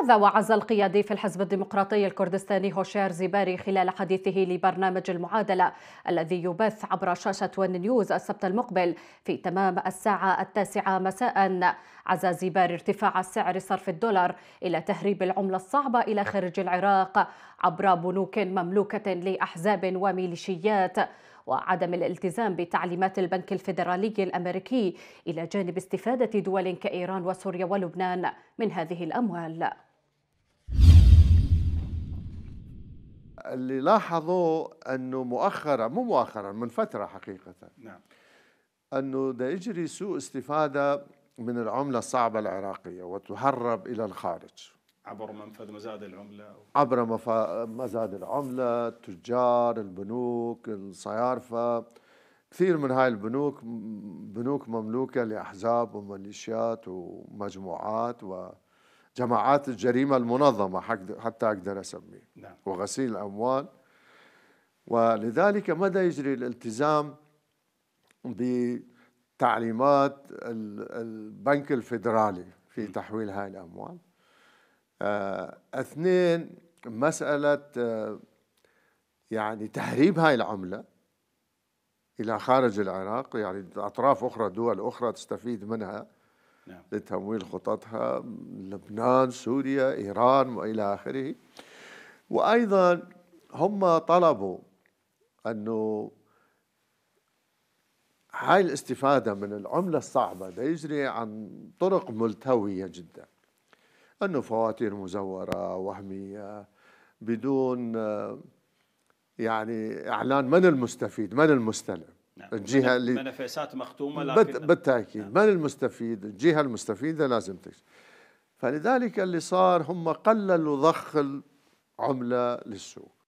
هذا وعز القيادي في الحزب الديمقراطي الكردستاني هوشير زيباري خلال حديثه لبرنامج المعادلة الذي يبث عبر شاشة ون نيوز السبت المقبل في تمام الساعة التاسعة مساء عزا زيباري ارتفاع سعر صرف الدولار إلى تهريب العملة الصعبة إلى خارج العراق عبر بنوك مملوكة لأحزاب وميليشيات وعدم الالتزام بتعليمات البنك الفيدرالي الامريكي الى جانب استفاده دول كايران وسوريا ولبنان من هذه الاموال اللي لاحظوا انه مؤخرا مو مؤخرا من فتره حقيقه نعم انه دا يجري سوء استفاده من العمله الصعبه العراقيه وتهرب الى الخارج عبر منفذ مزاد العملة عبر مفا... مزاد العملة التجار البنوك الصيارفة كثير من هاي البنوك بنوك مملوكة لأحزاب وميليشيات ومجموعات وجماعات الجريمة المنظمة حتى أقدر أسميه نعم. وغسيل الأموال ولذلك مدى يجري الالتزام بتعليمات البنك الفيدرالي في تحويل هاي الأموال آه، اثنين مسألة آه، يعني تهريب هاي العملة إلى خارج العراق يعني أطراف أخرى دول أخرى تستفيد منها نعم. لتمويل خططها لبنان سوريا إيران وإلى آخره وأيضا هم طلبوا أنه هاي الاستفادة من العملة الصعبة ده يجري عن طرق ملتوية جداً أنه فواتير مزورة وهمية بدون يعني إعلان من المستفيد من المستلم نعم. الجهة اللي منافسات مختومة لكن بالتأكيد نعم. من المستفيد الجهة المستفيدة لازم تكسب فلذلك اللي صار هم قللوا ضخ العملة للسوق